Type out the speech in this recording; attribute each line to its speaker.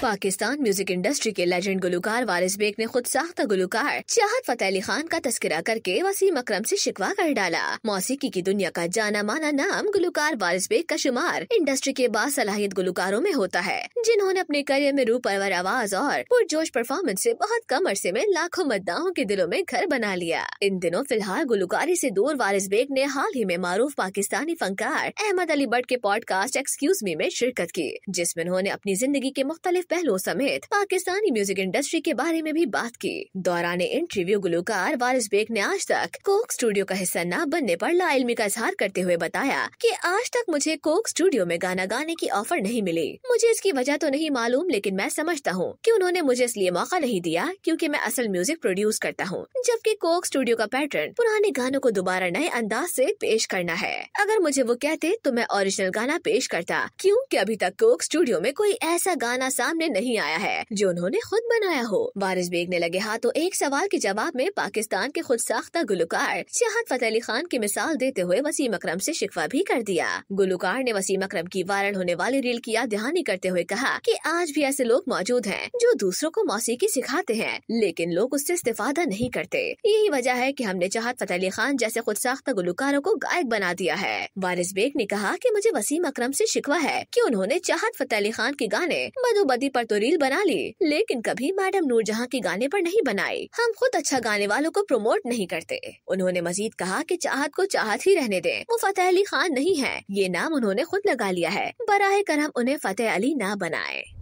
Speaker 1: Pakistan music industry के legend Gulkar Waris Baig ने खुद साख्ता गुलकार चाहत फतेह अली खान का तस्करा करके वसीम अक्रम से शिकवा कर डाला मौसीकी की दुनिया का जाना माना नाम गुलकार वारिस बेग का शुमार इंडस्ट्री के बाद सलाहियत गुलकारों में होता है जिन्होंने अपने करियर में रूपरवर आवाज और पुरजोश परफॉर्मेंस ऐसी बहुत कम अरसे में लाखों मतदाओं के दिलों में घर बना लिया इन दिनों फिलहाल गुलकारी ऐसी दूर वारिस बेग ने हाल ही में मारूफ पाकिस्तानी फनकार अहमद अली भट्ट के पॉडकास्ट एक्सक्यूज मी में शिरकत की जिसमे उन्होंने अपनी जिंदगी के मुख्तलि पहलुओं समेत पाकिस्तानी म्यूजिक इंडस्ट्री के बारे में भी बात की दौरान इंटरव्यू गुलकार वारिस बेग ने आज तक कोक स्टूडियो का हिस्सा न बनने पर लाइलमी का इजहार करते हुए बताया कि आज तक मुझे कोक स्टूडियो में गाना गाने की ऑफर नहीं मिली मुझे इसकी वजह तो नहीं मालूम लेकिन मैं समझता हूँ की उन्होंने मुझे इसलिए मौका नहीं दिया क्यूँकी मैं असल म्यूजिक प्रोड्यूस करता हूँ जबकि कोक स्टूडियो का पैटर्न पुराने गानों को दोबारा नए अंदाज ऐसी पेश करना है अगर मुझे वो कहते तो मैं ओरिजिनल गाना पेश करता की अभी तक कोक स्टूडियो में कोई ऐसा गाना सामने सामने नहीं आया है जो उन्होंने खुद बनाया हो बारिश बेगने लगे हाथों एक सवाल के जवाब में पाकिस्तान के खुद साख्ता गुलकार चाहत फतेह अली खान की मिसाल देते हुए वसीम अक्रम ऐसी शिकवा भी कर दिया गुलकार ने वसीम अक्रम की वायरल होने वाली रील की याद दहानी करते हुए कहा की आज भी ऐसे लोग मौजूद है जो दूसरों को मौसीकी सिखाते हैं लेकिन लोग उससे इस्तेफादा नहीं करते यही वजह है की हमने चाहत फतेह अली खान जैसे खुद साख्ता गुलकारों को गायक बना दिया है वारिस बेग ने कहा की मुझे वसीम अक्रम ऐसी शिकवा है की उन्होंने चाहत फतेह अली खान के गाने मधुबदी प्रस्तुति पर तो रील बना ली लेकिन कभी मैडम नूरजहां के गाने पर नहीं बनाई हम खुद अच्छा गाने वालों को प्रमोट नहीं करते उन्होंने मजीद कहा कि चाहत को चाहत ही रहने दें वो फतेह अली खान नहीं है ये नाम उन्होंने खुद लगा लिया है बरह करम उन्हें फतेह अली ना बनाए